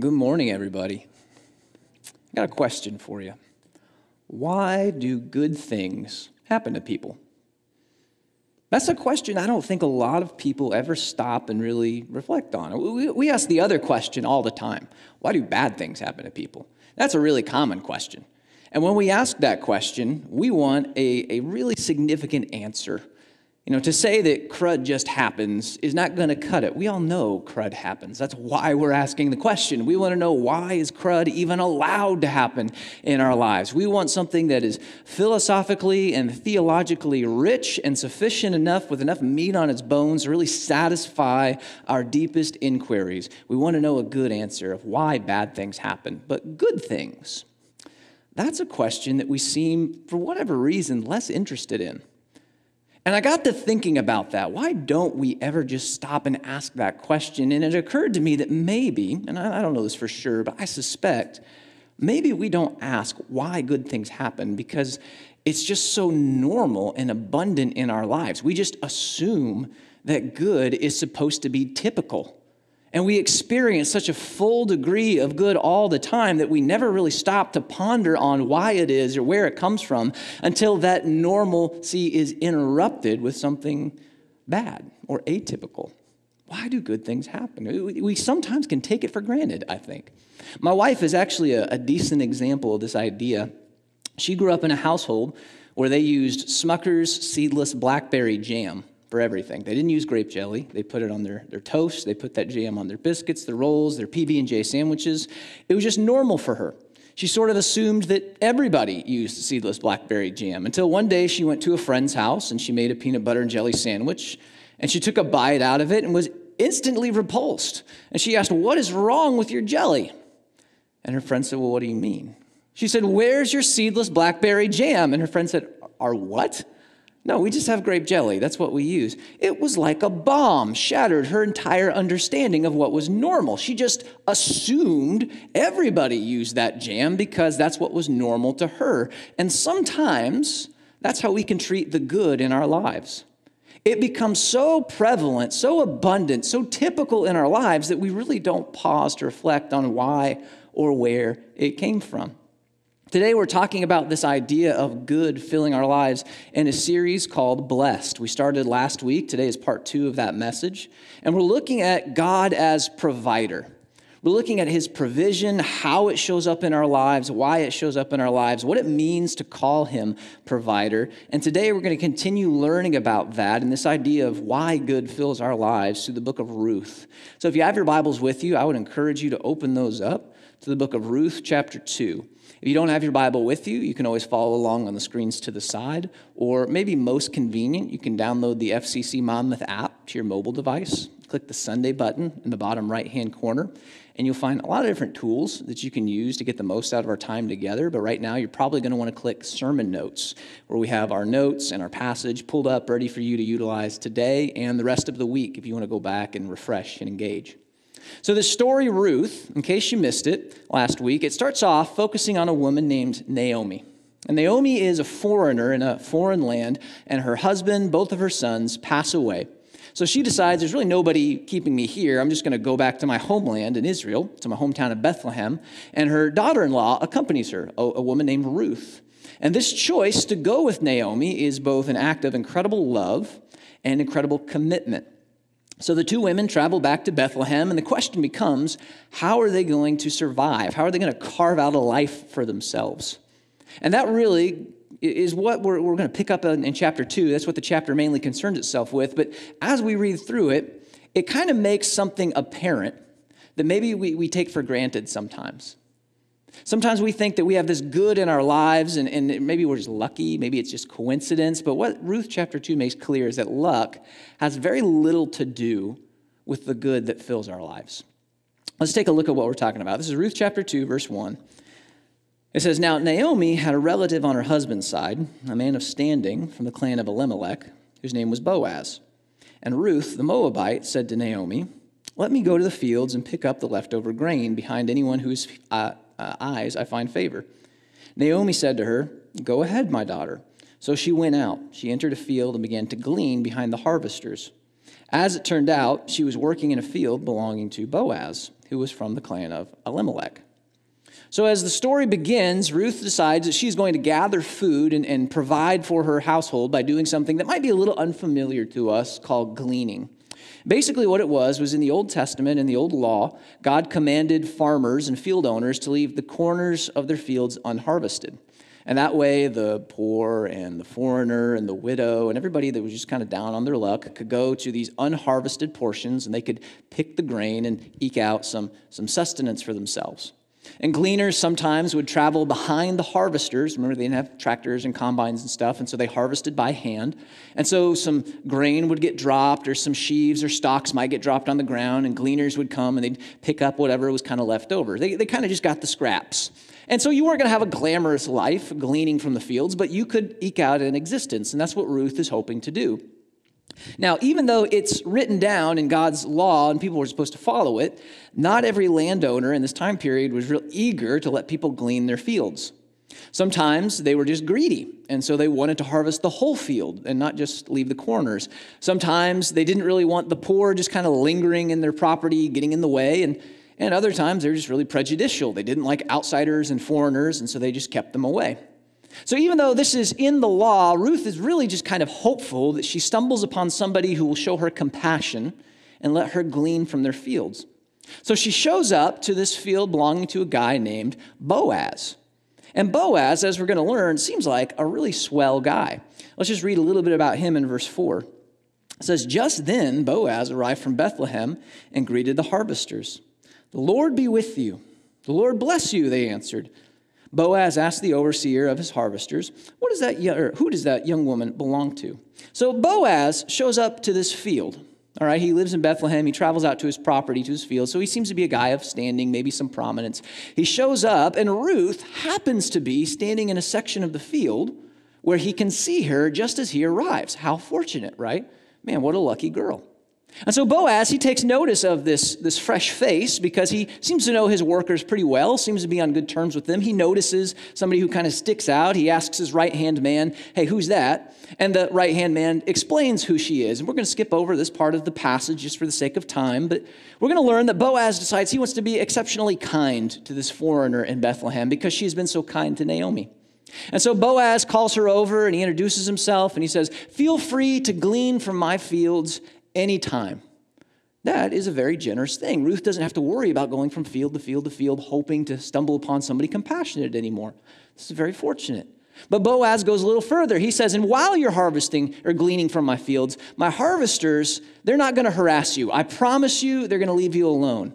Good morning, everybody. I got a question for you. Why do good things happen to people? That's a question I don't think a lot of people ever stop and really reflect on. We, ask the other question all the time why do bad things happen to people? That's a really common question. And when we ask that question, we want a, a really significant answer you know, to say that crud just happens is not going to cut it. We all know crud happens. That's why we're asking the question. We want to know why is crud even allowed to happen in our lives? We want something that is philosophically and theologically rich and sufficient enough with enough meat on its bones to really satisfy our deepest inquiries. We want to know a good answer of why bad things happen, but good things. That's a question that we seem, for whatever reason, less interested in. And I got to thinking about that. Why don't we ever just stop and ask that question? And it occurred to me that maybe, and I don't know this for sure, but I suspect maybe we don't ask why good things happen because it's just so normal and abundant in our lives. We just assume that good is supposed to be typical. And we experience such a full degree of good all the time that we never really stop to ponder on why it is or where it comes from until that normalcy is interrupted with something bad or atypical. Why do good things happen? We sometimes can take it for granted, I think. My wife is actually a, a decent example of this idea. She grew up in a household where they used Smucker's seedless blackberry jam for everything. They didn't use grape jelly. They put it on their, their toast. They put that jam on their biscuits, their rolls, their PB&J sandwiches. It was just normal for her. She sort of assumed that everybody used seedless blackberry jam until one day she went to a friend's house and she made a peanut butter and jelly sandwich. And she took a bite out of it and was instantly repulsed. And she asked, What is wrong with your jelly? And her friend said, Well, what do you mean? She said, Where's your seedless blackberry jam? And her friend said, Our what? No, we just have grape jelly. That's what we use. It was like a bomb, shattered her entire understanding of what was normal. She just assumed everybody used that jam because that's what was normal to her. And sometimes that's how we can treat the good in our lives. It becomes so prevalent, so abundant, so typical in our lives that we really don't pause to reflect on why or where it came from. Today, we're talking about this idea of good filling our lives in a series called Blessed. We started last week. Today is part two of that message. And we're looking at God as provider. We're looking at his provision, how it shows up in our lives, why it shows up in our lives, what it means to call him provider. And today we're going to continue learning about that and this idea of why good fills our lives through the book of Ruth. So if you have your Bibles with you, I would encourage you to open those up to the book of Ruth, chapter 2. If you don't have your Bible with you, you can always follow along on the screens to the side, or maybe most convenient, you can download the FCC Monmouth app to your mobile device click the Sunday button in the bottom right-hand corner, and you'll find a lot of different tools that you can use to get the most out of our time together. But right now, you're probably going to want to click Sermon Notes, where we have our notes and our passage pulled up, ready for you to utilize today and the rest of the week if you want to go back and refresh and engage. So, the story Ruth, in case you missed it last week, it starts off focusing on a woman named Naomi. And Naomi is a foreigner in a foreign land, and her husband, both of her sons, pass away. So she decides there's really nobody keeping me here. I'm just going to go back to my homeland in Israel, to my hometown of Bethlehem. And her daughter in law accompanies her, a, a woman named Ruth. And this choice to go with Naomi is both an act of incredible love and incredible commitment. So the two women travel back to Bethlehem, and the question becomes how are they going to survive? How are they going to carve out a life for themselves? And that really is what we're, we're going to pick up in, in chapter 2. That's what the chapter mainly concerns itself with. But as we read through it, it kind of makes something apparent that maybe we, we take for granted sometimes. Sometimes we think that we have this good in our lives, and, and maybe we're just lucky, maybe it's just coincidence. But what Ruth chapter 2 makes clear is that luck has very little to do with the good that fills our lives. Let's take a look at what we're talking about. This is Ruth chapter 2, verse 1. It says, Now Naomi had a relative on her husband's side, a man of standing from the clan of Elimelech, whose name was Boaz. And Ruth, the Moabite, said to Naomi, Let me go to the fields and pick up the leftover grain behind anyone whose uh, uh, eyes I find favor. Naomi said to her, Go ahead, my daughter. So she went out. She entered a field and began to glean behind the harvesters. As it turned out, she was working in a field belonging to Boaz, who was from the clan of Elimelech. So, as the story begins, Ruth decides that she's going to gather food and, and provide for her household by doing something that might be a little unfamiliar to us called gleaning. Basically, what it was was in the Old Testament, in the Old Law, God commanded farmers and field owners to leave the corners of their fields unharvested. And that way, the poor and the foreigner and the widow and everybody that was just kind of down on their luck could go to these unharvested portions and they could pick the grain and eke out some, some sustenance for themselves. And gleaners sometimes would travel behind the harvesters. Remember, they didn't have tractors and combines and stuff, and so they harvested by hand. And so some grain would get dropped, or some sheaves or stalks might get dropped on the ground, and gleaners would come and they'd pick up whatever was kind of left over. They, they kind of just got the scraps. And so you weren't going to have a glamorous life gleaning from the fields, but you could eke out an existence, and that's what Ruth is hoping to do. Now, even though it's written down in God's law and people were supposed to follow it, not every landowner in this time period was real eager to let people glean their fields. Sometimes they were just greedy, and so they wanted to harvest the whole field and not just leave the corners. Sometimes they didn't really want the poor just kind of lingering in their property, getting in the way, and, and other times they were just really prejudicial. They didn't like outsiders and foreigners, and so they just kept them away. So, even though this is in the law, Ruth is really just kind of hopeful that she stumbles upon somebody who will show her compassion and let her glean from their fields. So, she shows up to this field belonging to a guy named Boaz. And Boaz, as we're going to learn, seems like a really swell guy. Let's just read a little bit about him in verse 4. It says, Just then Boaz arrived from Bethlehem and greeted the harvesters. The Lord be with you. The Lord bless you, they answered. Boaz asked the overseer of his harvesters, what is that, or Who does that young woman belong to? So Boaz shows up to this field. All right, he lives in Bethlehem. He travels out to his property, to his field. So he seems to be a guy of standing, maybe some prominence. He shows up, and Ruth happens to be standing in a section of the field where he can see her just as he arrives. How fortunate, right? Man, what a lucky girl. And so Boaz, he takes notice of this, this fresh face because he seems to know his workers pretty well, seems to be on good terms with them. He notices somebody who kind of sticks out. He asks his right hand man, Hey, who's that? And the right hand man explains who she is. And we're going to skip over this part of the passage just for the sake of time, but we're going to learn that Boaz decides he wants to be exceptionally kind to this foreigner in Bethlehem because she's been so kind to Naomi. And so Boaz calls her over and he introduces himself and he says, Feel free to glean from my fields any time. That is a very generous thing. Ruth doesn't have to worry about going from field to field to field, hoping to stumble upon somebody compassionate anymore. This is very fortunate. But Boaz goes a little further. He says, And while you're harvesting or gleaning from my fields, my harvesters, they're not going to harass you. I promise you, they're going to leave you alone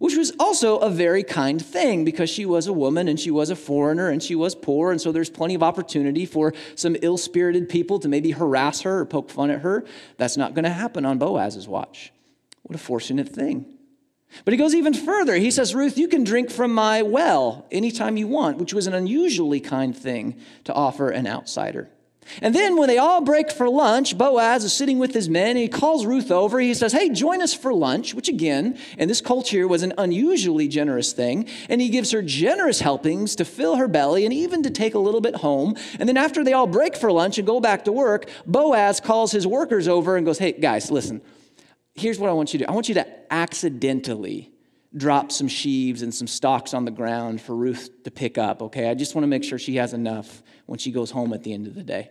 which was also a very kind thing because she was a woman and she was a foreigner and she was poor. And so there's plenty of opportunity for some ill spirited people to maybe harass her or poke fun at her. That's not going to happen on Boaz's watch. What a fortunate thing. But he goes even further. He says, Ruth, you can drink from my well anytime you want, which was an unusually kind thing to offer an outsider. And then when they all break for lunch, Boaz is sitting with his men and he calls Ruth over. He says, Hey, join us for lunch, which again, in this culture was an unusually generous thing. And he gives her generous helpings to fill her belly and even to take a little bit home. And then after they all break for lunch and go back to work, Boaz calls his workers over and goes, Hey, guys, listen, here's what I want you to do I want you to accidentally drop some sheaves and some stalks on the ground for Ruth to pick up, okay? I just want to make sure she has enough when she goes home at the end of the day.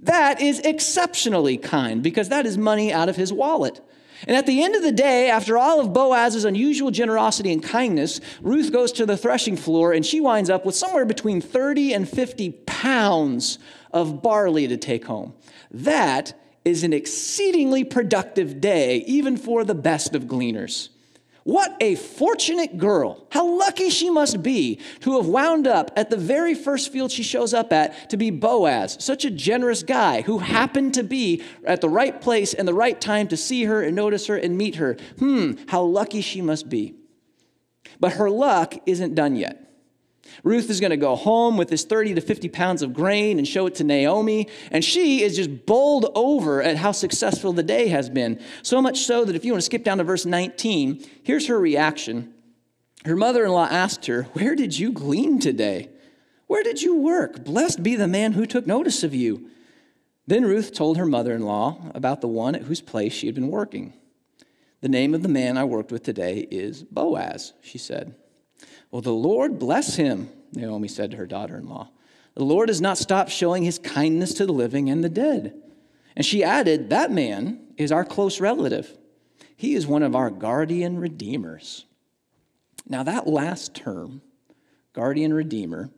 That is exceptionally kind because that is money out of his wallet. And at the end of the day, after all of Boaz's unusual generosity and kindness, Ruth goes to the threshing floor and she winds up with somewhere between 30 and 50 pounds of barley to take home. That is an exceedingly productive day, even for the best of gleaners. What a fortunate girl. How lucky she must be to have wound up at the very first field she shows up at to be Boaz, such a generous guy who happened to be at the right place and the right time to see her and notice her and meet her. Hmm, how lucky she must be. But her luck isn't done yet. Ruth is going to go home with this 30 to 50 pounds of grain and show it to Naomi. And she is just bowled over at how successful the day has been. So much so that if you want to skip down to verse 19, here's her reaction. Her mother in law asked her, Where did you glean today? Where did you work? Blessed be the man who took notice of you. Then Ruth told her mother in law about the one at whose place she had been working. The name of the man I worked with today is Boaz, she said. Well, the Lord bless him, Naomi said to her daughter in law. The Lord has not stopped showing his kindness to the living and the dead. And she added, That man is our close relative. He is one of our guardian redeemers. Now, that last term, guardian redeemer,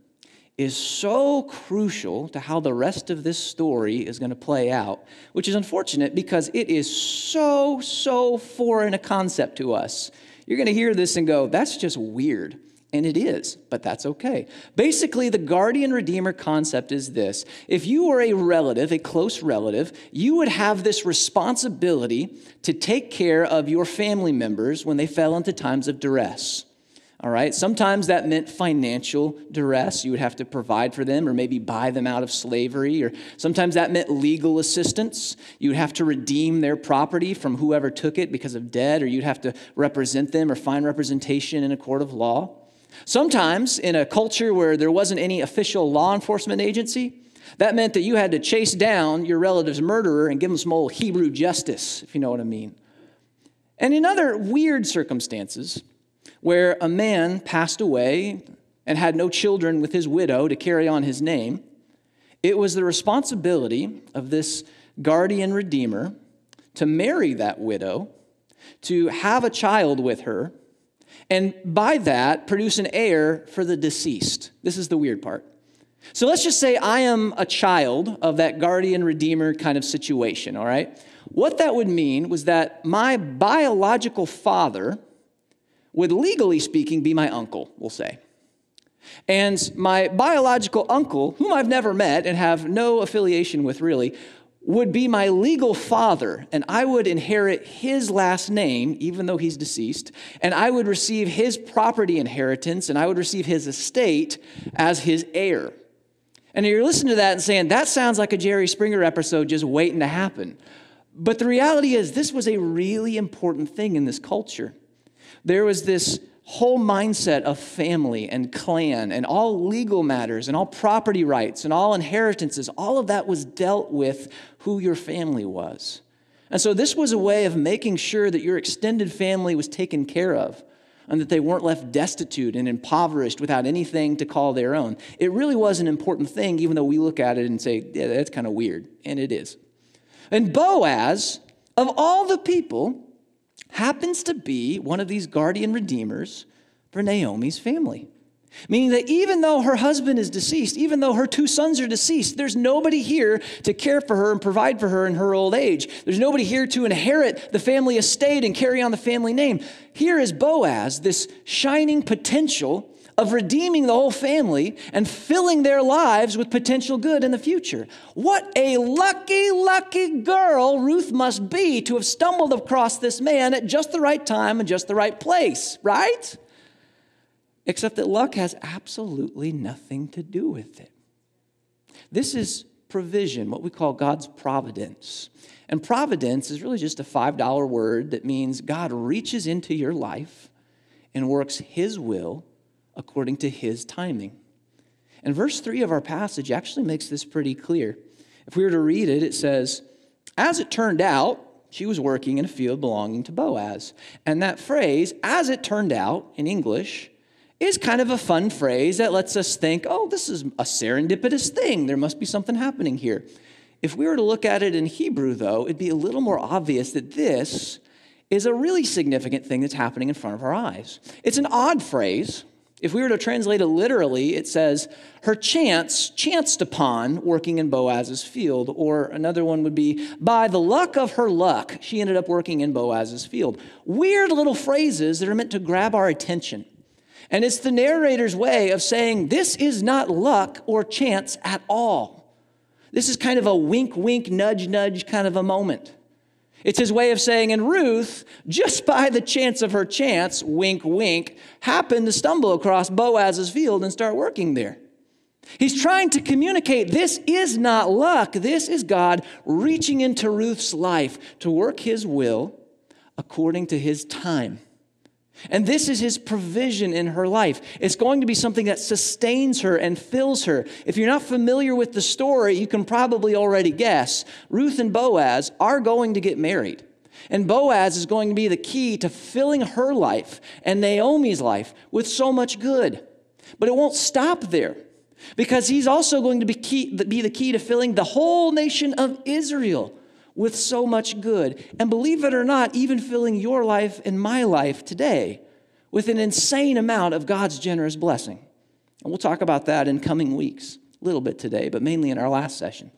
is so crucial to how the rest of this story is going to play out, which is unfortunate because it is so, so foreign a concept to us. You're going to hear this and go, that's just weird. And it is, but that's okay. Basically, the guardian redeemer concept is this if you were a relative, a close relative, you would have this responsibility to take care of your family members when they fell into times of duress. All right, sometimes that meant financial duress. You would have to provide for them or maybe buy them out of slavery, or sometimes that meant legal assistance. You'd have to redeem their property from whoever took it because of debt, or you'd have to represent them or find representation in a court of law. Sometimes, in a culture where there wasn't any official law enforcement agency, that meant that you had to chase down your relative's murderer and give him some old Hebrew justice, if you know what I mean. And in other weird circumstances, where a man passed away and had no children with his widow to carry on his name, it was the responsibility of this guardian redeemer to marry that widow, to have a child with her, and by that produce an heir for the deceased. This is the weird part. So let's just say I am a child of that guardian redeemer kind of situation, all right? What that would mean was that my biological father would, legally speaking, be my uncle, we'll say. And my biological uncle, whom I've never met and have no affiliation with really, would be my legal father, and I would inherit his last name, even though he's deceased, and I would receive his property inheritance, and I would receive his estate as his heir. And you're listening to that and saying, that sounds like a Jerry Springer episode just waiting to happen. But the reality is, this was a really important thing in this culture. There was this whole mindset of family and clan and all legal matters and all property rights and all inheritances, all of that was dealt with who your family was. And so this was a way of making sure that your extended family was taken care of and that they weren't left destitute and impoverished without anything to call their own. It really was an important thing, even though we look at it and say, yeah, that's kind of weird. And it is. And Boaz, of all the people, happens to be one of these guardian redeemers for Naomi's family. Meaning that even though her husband is deceased, even though her two sons are deceased, there's nobody here to care for her and provide for her in her old age. There's nobody here to inherit the family estate and carry on the family name. Here is Boaz, this shining potential of redeeming the whole family and filling their lives with potential good in the future. What a lucky, lucky girl Ruth must be to have stumbled across this man at just the right time and just the right place, right? Except that luck has absolutely nothing to do with it. This is provision, what we call God's providence. And providence is really just a $5 word that means God reaches into your life and works His will according to his timing. And verse 3 of our passage actually makes this pretty clear. If we were to read it, it says, As it turned out, she was working in a field belonging to Boaz. And that phrase, as it turned out in English, is kind of a fun phrase that lets us think, oh, this is a serendipitous thing. There must be something happening here. If we were to look at it in Hebrew, though, it'd be a little more obvious that this is a really significant thing that's happening in front of our eyes. It's an odd phrase, if we were to translate it literally, it says, Her chance chanced upon working in Boaz's field. Or another one would be, By the luck of her luck, she ended up working in Boaz's field. Weird little phrases that are meant to grab our attention. And it's the narrator's way of saying, This is not luck or chance at all. This is kind of a wink, wink, nudge, nudge kind of a moment. It's his way of saying, and Ruth, just by the chance of her chance, wink, wink, happened to stumble across Boaz's field and start working there. He's trying to communicate this is not luck, this is God reaching into Ruth's life to work his will according to his time. And this is his provision in her life. It's going to be something that sustains her and fills her. If you're not familiar with the story, you can probably already guess. Ruth and Boaz are going to get married. And Boaz is going to be the key to filling her life and Naomi's life with so much good. But it won't stop there because he's also going to be, key, be the key to filling the whole nation of Israel with so much good. And believe it or not, even filling your life and my life today with an insane amount of God's generous blessing. And we'll talk about that in coming weeks, a little bit today, but mainly in our last session.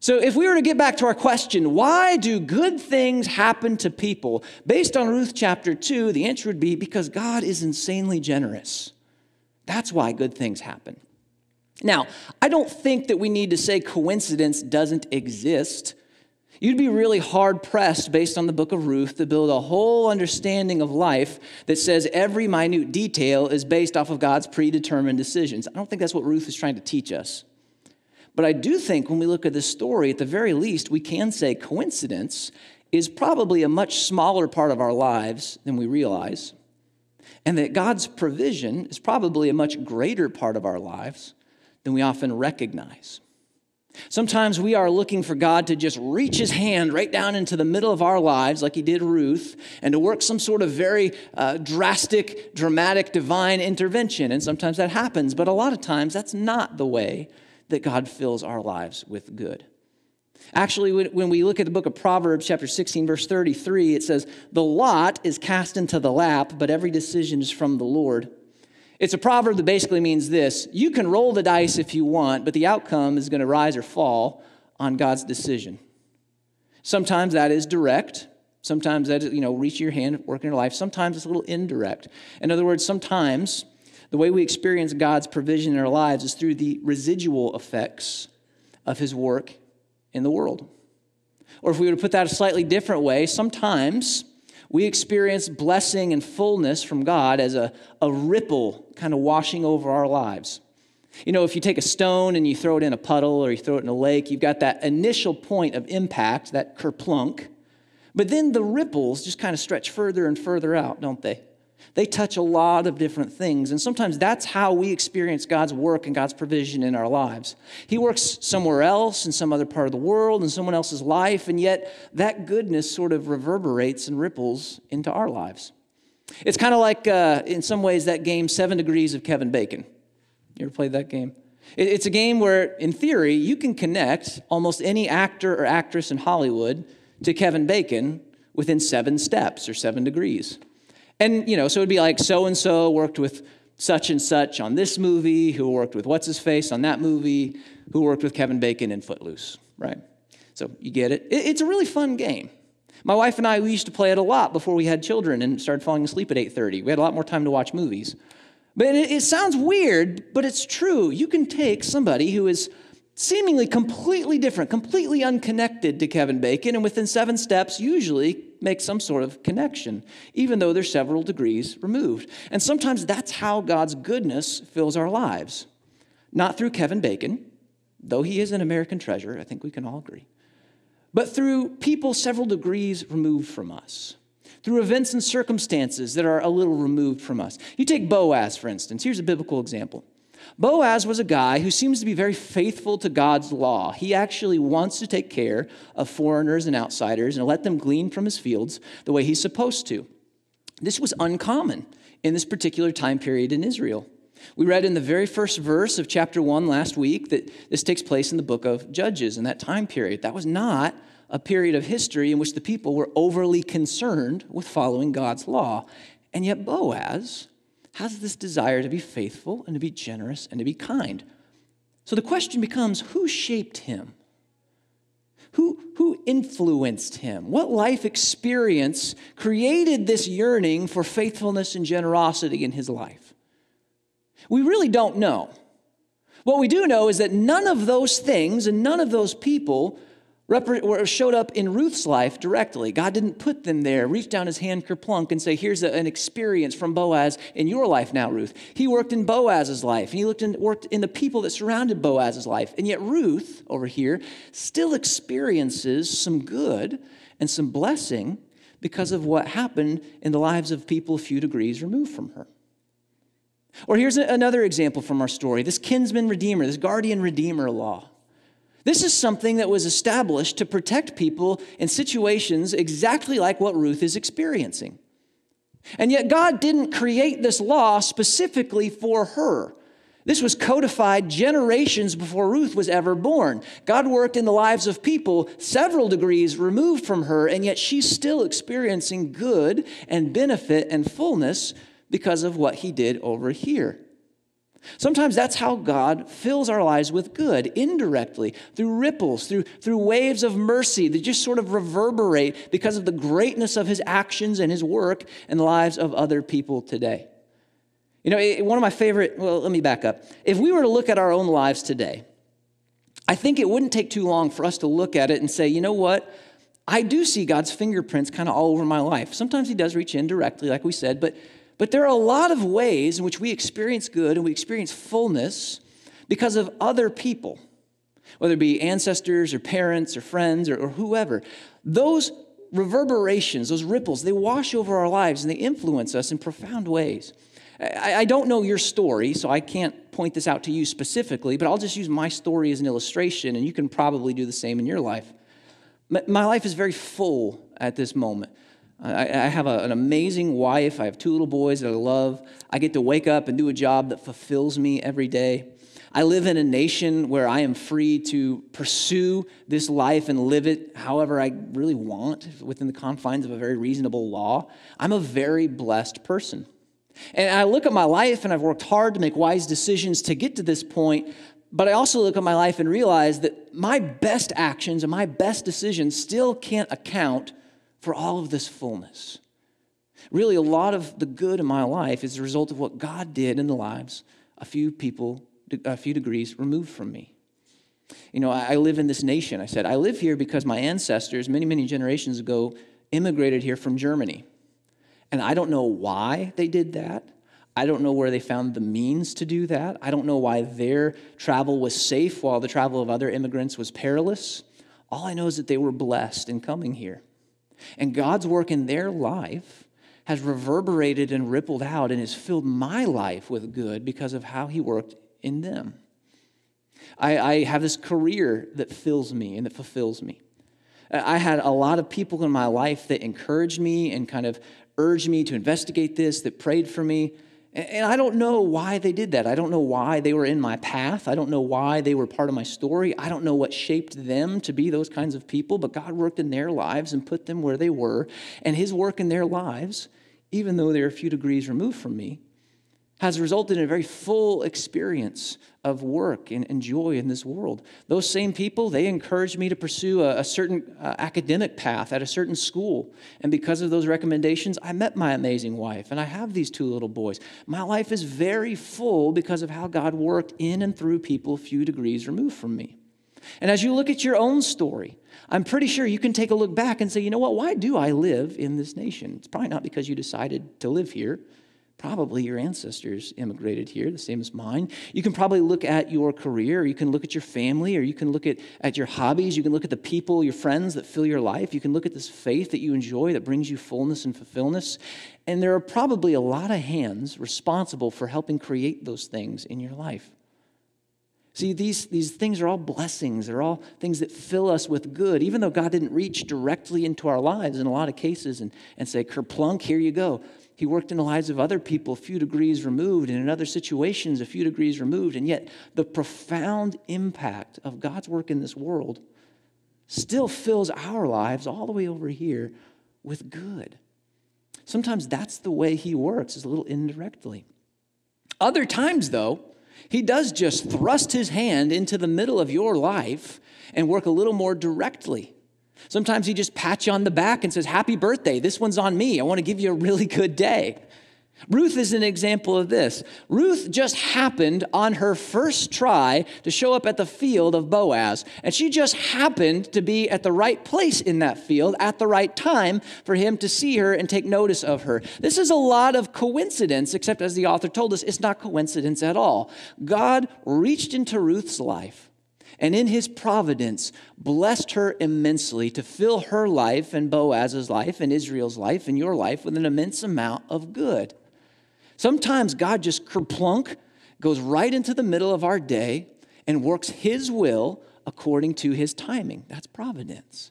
So, if we were to get back to our question, why do good things happen to people? Based on Ruth chapter 2, the answer would be because God is insanely generous. That's why good things happen. Now, I don't think that we need to say coincidence doesn't exist You'd be really hard pressed, based on the book of Ruth, to build a whole understanding of life that says every minute detail is based off of God's predetermined decisions. I don't think that's what Ruth is trying to teach us. But I do think when we look at this story, at the very least, we can say coincidence is probably a much smaller part of our lives than we realize, and that God's provision is probably a much greater part of our lives than we often recognize. Sometimes we are looking for God to just reach his hand right down into the middle of our lives, like he did Ruth, and to work some sort of very uh, drastic, dramatic, divine intervention. And sometimes that happens, but a lot of times that's not the way that God fills our lives with good. Actually, when we look at the book of Proverbs, chapter 16, verse 33, it says, The lot is cast into the lap, but every decision is from the Lord. It's a proverb that basically means this you can roll the dice if you want, but the outcome is going to rise or fall on God's decision. Sometimes that is direct. Sometimes that is, you know, reach your hand, work in your life. Sometimes it's a little indirect. In other words, sometimes the way we experience God's provision in our lives is through the residual effects of his work in the world. Or if we were to put that a slightly different way, sometimes we experience blessing and fullness from God as a, a ripple kind of washing over our lives. You know, if you take a stone and you throw it in a puddle or you throw it in a lake, you've got that initial point of impact, that kerplunk. But then the ripples just kind of stretch further and further out, don't they? They touch a lot of different things. And sometimes that's how we experience God's work and God's provision in our lives. He works somewhere else, in some other part of the world, in someone else's life, and yet that goodness sort of reverberates and ripples into our lives. It's kind of like, uh, in some ways, that game Seven Degrees of Kevin Bacon. You ever played that game? It's a game where, in theory, you can connect almost any actor or actress in Hollywood to Kevin Bacon within seven steps or seven degrees. And, you know, so it'd be like so and so worked with such and such on this movie, who worked with what's his face on that movie, who worked with Kevin Bacon in Footloose, right? So you get it. It's a really fun game. My wife and I we used to play it a lot before we had children and started falling asleep at 8:30. We had a lot more time to watch movies. But it, it sounds weird, but it's true. You can take somebody who is seemingly completely different, completely unconnected to Kevin Bacon, and within seven steps, usually make some sort of connection, even though they're several degrees removed. And sometimes that's how God's goodness fills our lives. Not through Kevin Bacon, though he is an American treasure, I think we can all agree, but through people several degrees removed from us. Through events and circumstances that are a little removed from us. You take Boaz, for instance. Here's a biblical example. Boaz was a guy who seems to be very faithful to God's law. He actually wants to take care of foreigners and outsiders and let them glean from his fields the way he's supposed to. This was uncommon in this particular time period in Israel. We read in the very first verse of chapter 1 last week that this takes place in the book of Judges in that time period. That was not a period of history in which the people were overly concerned with following God's law. And yet, Boaz has this desire to be faithful and to be generous and to be kind. So the question becomes who shaped him? Who, who influenced him? What life experience created this yearning for faithfulness and generosity in his life? We really don't know. What we do know is that none of those things and none of those people showed up in Ruth's life directly. God didn't put them there, reach down his hand, kerplunk, and say, Here's a, an experience from Boaz in your life now, Ruth. He worked in Boaz's life, and he looked in, worked in the people that surrounded Boaz's life. And yet, Ruth over here still experiences some good and some blessing because of what happened in the lives of people a few degrees removed from her. Or here's another example from our story this kinsman redeemer, this guardian redeemer law. This is something that was established to protect people in situations exactly like what Ruth is experiencing. And yet, God didn't create this law specifically for her. This was codified generations before Ruth was ever born. God worked in the lives of people several degrees removed from her, and yet she's still experiencing good and benefit and fullness because of what he did over here. Sometimes that's how God fills our lives with good, indirectly, through ripples, through, through waves of mercy that just sort of reverberate because of the greatness of his actions and his work and the lives of other people today. You know, one of my favorite, well, let me back up. If we were to look at our own lives today, I think it wouldn't take too long for us to look at it and say, you know what? I do see God's fingerprints kind of all over my life. Sometimes He does reach in directly, like we said, but but there are a lot of ways in which we experience good and we experience fullness because of other people, whether it be ancestors or parents or friends or, or whoever. Those reverberations, those ripples, they wash over our lives and they influence us in profound ways. I, I, don't know your story, so I can't point this out to you specifically, but I'll just use my story as an illustration, and you can probably do the same in your life. My, my life is very full at this moment. I, have a, an amazing wife. I have two little boys that I love. I get to wake up and do a job that fulfills me every day. I live in a nation where I am free to pursue this life and live it however I really want within the confines of a very reasonable law. I'm a very blessed person. And I look at my life and I've worked hard to make wise decisions to get to this point, but I also look at my life and realize that my best actions and my best decisions still can't account for all of this fullness. Really, a lot of the good in my life is the result of what God did in the lives a few people, a few degrees removed from me. You know, I live in this nation. I said, I live here because my ancestors, many, many generations ago, immigrated here from Germany. And I don't know why they did that. I don't know where they found the means to do that. I don't know why their travel was safe while the travel of other immigrants was perilous. All I know is that they were blessed in coming here. And God's work in their life has reverberated and rippled out and has filled my life with good because of how He worked in them. I, I have this career that fills me and that fulfills me. I had a lot of people in my life that encouraged me and kind of urged me to investigate this, that prayed for me. And I don't know why they did that. I don't know why they were in my path. I don't know why they were part of my story. I don't know what shaped them to be those kinds of people, but God worked in their lives and put them where they were. And His work in their lives, even though they're a few degrees removed from me, has resulted in a very full experience of work and, and joy in this world. Those same people, they encouraged me to pursue a, a certain uh, academic path at a certain school. And because of those recommendations, I met my amazing wife and I have these two little boys. My life is very full because of how God worked in and through people a few degrees removed from me. And as you look at your own story, I'm pretty sure you can take a look back and say, you know what, why do I live in this nation? It's probably not because you decided to live here. Probably your ancestors immigrated here, the same as mine. You can probably look at your career, or you can look at your family, or you can look at, at your hobbies, you can look at the people, your friends that fill your life, you can look at this faith that you enjoy that brings you fullness and fulfillment. And there are probably a lot of hands responsible for helping create those things in your life. See, these, these things are all blessings. They're all things that fill us with good, even though God didn't reach directly into our lives in a lot of cases and, and say, Kerplunk, here you go. He worked in the lives of other people a few degrees removed and in other situations a few degrees removed. And yet, the profound impact of God's work in this world still fills our lives all the way over here with good. Sometimes that's the way he works, is a little indirectly. Other times, though, he does just thrust his hand into the middle of your life and work a little more directly. Sometimes he just pats you on the back and says, Happy birthday. This one's on me. I want to give you a really good day. Ruth is an example of this. Ruth just happened on her first try to show up at the field of Boaz, and she just happened to be at the right place in that field at the right time for him to see her and take notice of her. This is a lot of coincidence, except as the author told us, it's not coincidence at all. God reached into Ruth's life and in his providence blessed her immensely to fill her life and Boaz's life and Israel's life and your life with an immense amount of good. Sometimes God just kerplunk goes right into the middle of our day and works his will according to his timing. That's providence.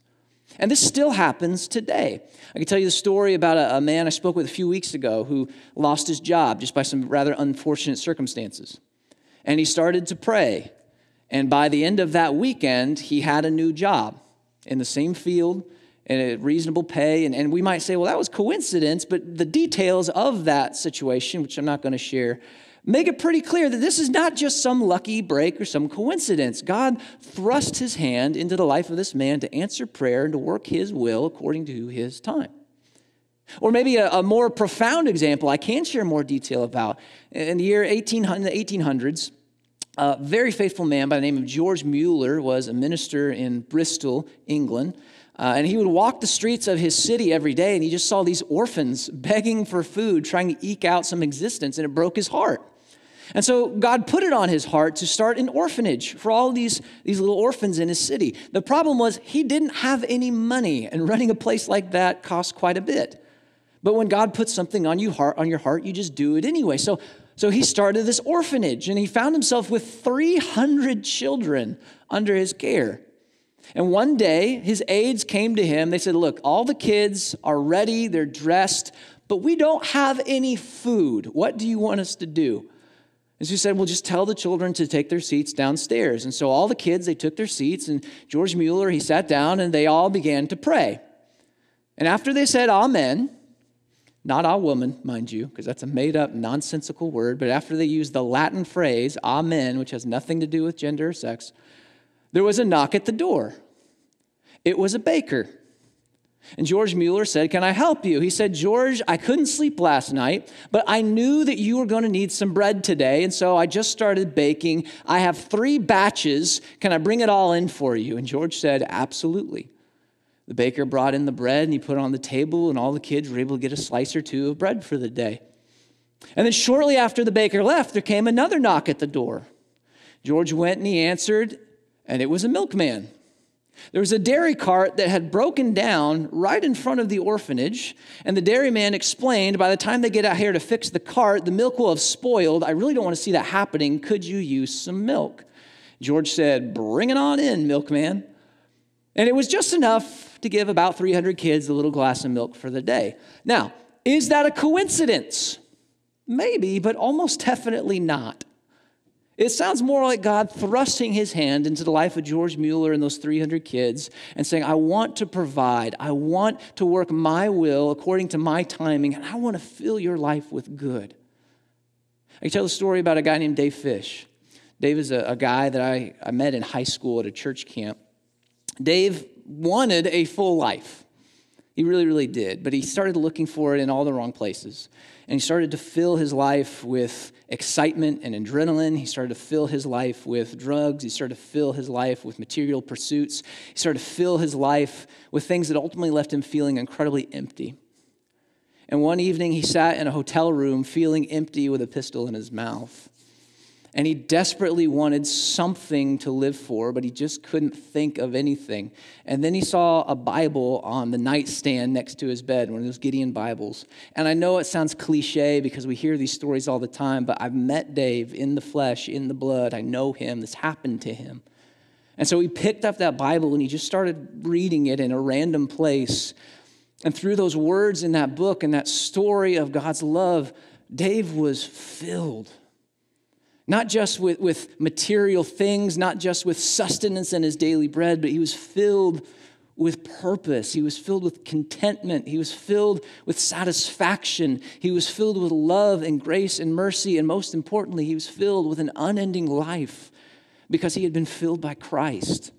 And this still happens today. I can tell you the story about a, a man I spoke with a few weeks ago who lost his job just by some rather unfortunate circumstances. And he started to pray and by the end of that weekend, he had a new job in the same field and at reasonable pay. And, and we might say, well, that was coincidence, but the details of that situation, which I'm not going to share, make it pretty clear that this is not just some lucky break or some coincidence. God thrust his hand into the life of this man to answer prayer and to work his will according to his time. Or maybe a, a more profound example I can share more detail about. In the year 1800, 1800s, a very faithful man by the name of George Mueller was a minister in Bristol, England. Uh, and he would walk the streets of his city every day, and he just saw these orphans begging for food, trying to eke out some existence, and it broke his heart. And so God put it on his heart to start an orphanage for all these, these little orphans in his city. The problem was he didn't have any money, and running a place like that costs quite a bit. But when God puts something on, you heart, on your heart, you just do it anyway. So so he started this orphanage and he found himself with 300 children under his care. And one day, his aides came to him. They said, Look, all the kids are ready, they're dressed, but we don't have any food. What do you want us to do? And he said, Well, just tell the children to take their seats downstairs. And so all the kids, they took their seats, and George Mueller, he sat down, and they all began to pray. And after they said, Amen, not a woman, mind you, because that's a made up, nonsensical word, but after they used the Latin phrase, amen, which has nothing to do with gender or sex, there was a knock at the door. It was a baker. And George Mueller said, Can I help you? He said, George, I couldn't sleep last night, but I knew that you were going to need some bread today. And so I just started baking. I have three batches. Can I bring it all in for you? And George said, Absolutely. The baker brought in the bread and he put it on the table, and all the kids were able to get a slice or two of bread for the day. And then shortly after the baker left, there came another knock at the door. George went and he answered, and it was a milkman. There was a dairy cart that had broken down right in front of the orphanage, and the dairyman explained by the time they get out here to fix the cart, the milk will have spoiled. I really don't want to see that happening. Could you use some milk? George said, Bring it on in, milkman. And it was just enough to give about 300 kids a little glass of milk for the day. Now, is that a coincidence? Maybe, but almost definitely not. It sounds more like God thrusting his hand into the life of George Mueller and those 300 kids and saying, I want to provide. I want to work my will according to my timing, and I want to fill your life with good. I tell a story about a guy named Dave Fish. Dave is a, a guy that I, I met in high school at a church camp. Dave wanted a full life. He really, really did. But he started looking for it in all the wrong places. And he started to fill his life with excitement and adrenaline. He started to fill his life with drugs. He started to fill his life with material pursuits. He started to fill his life with things that ultimately left him feeling incredibly empty. And one evening, he sat in a hotel room feeling empty with a pistol in his mouth. And he desperately wanted something to live for, but he just couldn't think of anything. And then he saw a Bible on the nightstand next to his bed, one of those Gideon Bibles. And I know it sounds cliche because we hear these stories all the time, but I've met Dave in the flesh, in the blood. I know him. This happened to him. And so he picked up that Bible and he just started reading it in a random place. And through those words in that book and that story of God's love, Dave was filled not just with, with material things, not just with sustenance and his daily bread, but he was filled with purpose. He was filled with contentment. He was filled with satisfaction. He was filled with love and grace and mercy. And most importantly, he was filled with an unending life because he had been filled by Christ.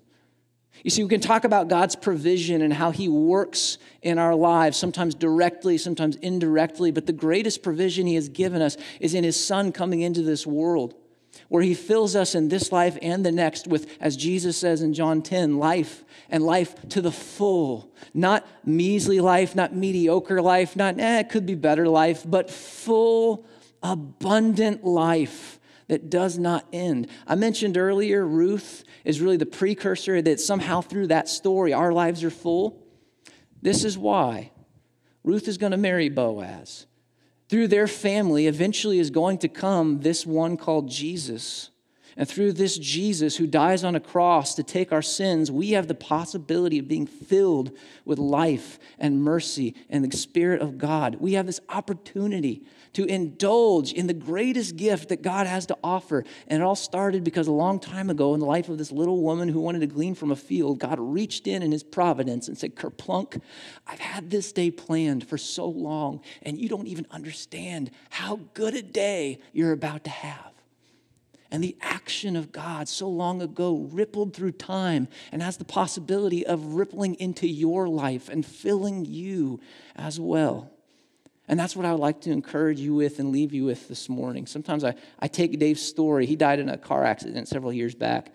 You see, we can talk about God's provision and how He works in our lives, sometimes directly, sometimes indirectly, but the greatest provision He has given us is in His Son coming into this world, where He fills us in this life and the next with, as Jesus says in John 10, life and life to the full. Not measly life, not mediocre life, not, eh, it could be better life, but full, abundant life that does not end. I mentioned earlier, Ruth is really the precursor that somehow through that story, our lives are full. This is why Ruth is going to marry Boaz. Through their family, eventually is going to come this one called Jesus and through this Jesus who dies on a cross to take our sins, we have the possibility of being filled with life and mercy and the Spirit of God. We have this opportunity to indulge in the greatest gift that God has to offer. And it all started because a long time ago in the life of this little woman who wanted to glean from a field, God reached in in his providence and said, Kerplunk, I've had this day planned for so long, and you don't even understand how good a day you're about to have. And the action of God so long ago rippled through time and has the possibility of rippling into your life and filling you as well. And that's what I would like to encourage you with and leave you with this morning. Sometimes I, I take Dave's story. He died in a car accident several years back.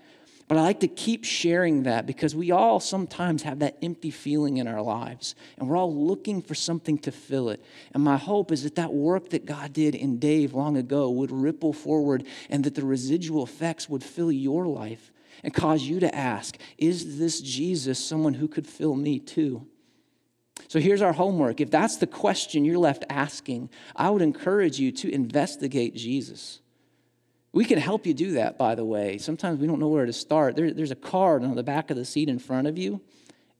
But I like to keep sharing that because we all sometimes have that empty feeling in our lives, and we're all looking for something to fill it. And my hope is that that work that God did in Dave long ago would ripple forward and that the residual effects would fill your life and cause you to ask, Is this Jesus someone who could fill me too? So here's our homework. If that's the question you're left asking, I would encourage you to investigate Jesus. We can help you do that, by the way. Sometimes we don't know where to start. There, there's a card on the back of the seat in front of you.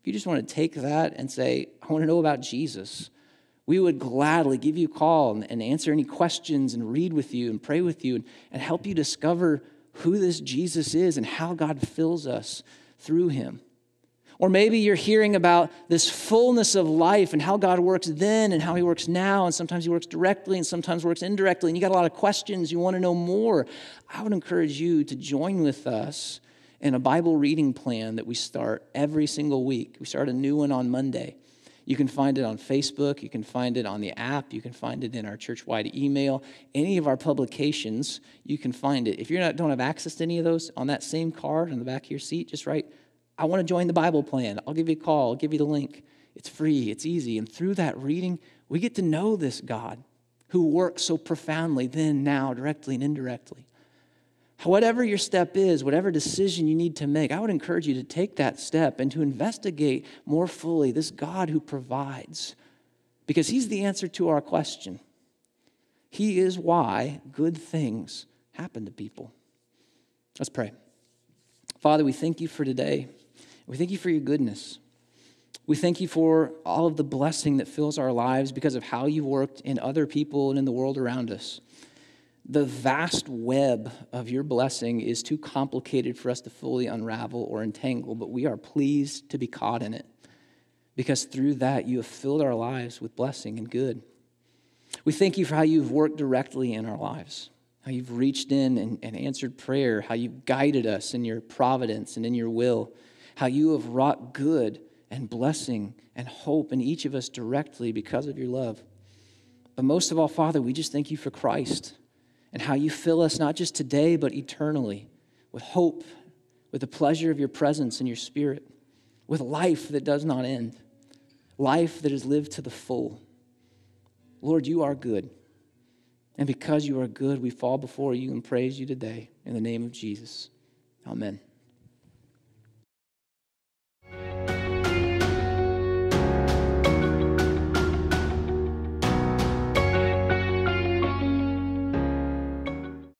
If you just want to take that and say, I want to know about Jesus, we would gladly give you a call and, and answer any questions and read with you and pray with you and, and help you discover who this Jesus is and how God fills us through him. Or maybe you're hearing about this fullness of life and how God works then and how He works now. And sometimes He works directly and sometimes works indirectly. And you got a lot of questions. You want to know more. I would encourage you to join with us in a Bible reading plan that we start every single week. We start a new one on Monday. You can find it on Facebook. You can find it on the app. You can find it in our church wide email. Any of our publications, you can find it. If you don't have access to any of those, on that same card on the back of your seat, just write I want to join the Bible plan. I'll give you a call, I'll give you the link. It's free, it's easy. And through that reading, we get to know this God who works so profoundly then, now, directly and indirectly. Whatever your step is, whatever decision you need to make, I would encourage you to take that step and to investigate more fully this God who provides, because He's the answer to our question. He is why good things happen to people. Let's pray. Father, we thank you for today. We thank you for your goodness. We thank you for all of the blessing that fills our lives because of how you have worked in other people and in the world around us. The vast web of your blessing is too complicated for us to fully unravel or entangle, but we are pleased to be caught in it because through that you have filled our lives with blessing and good. We thank you for how you've worked directly in our lives, how you've reached in and, and answered prayer, how you've guided us in your providence and in your will how you have wrought good and blessing and hope in each of us directly because of your love. But most of all, Father, we just thank you for Christ and how you fill us not just today, but eternally with hope, with the pleasure of your presence and your spirit, with life that does not end, life that is lived to the full. Lord, you are good. And because you are good, we fall before you and praise you today. In the name of Jesus, amen.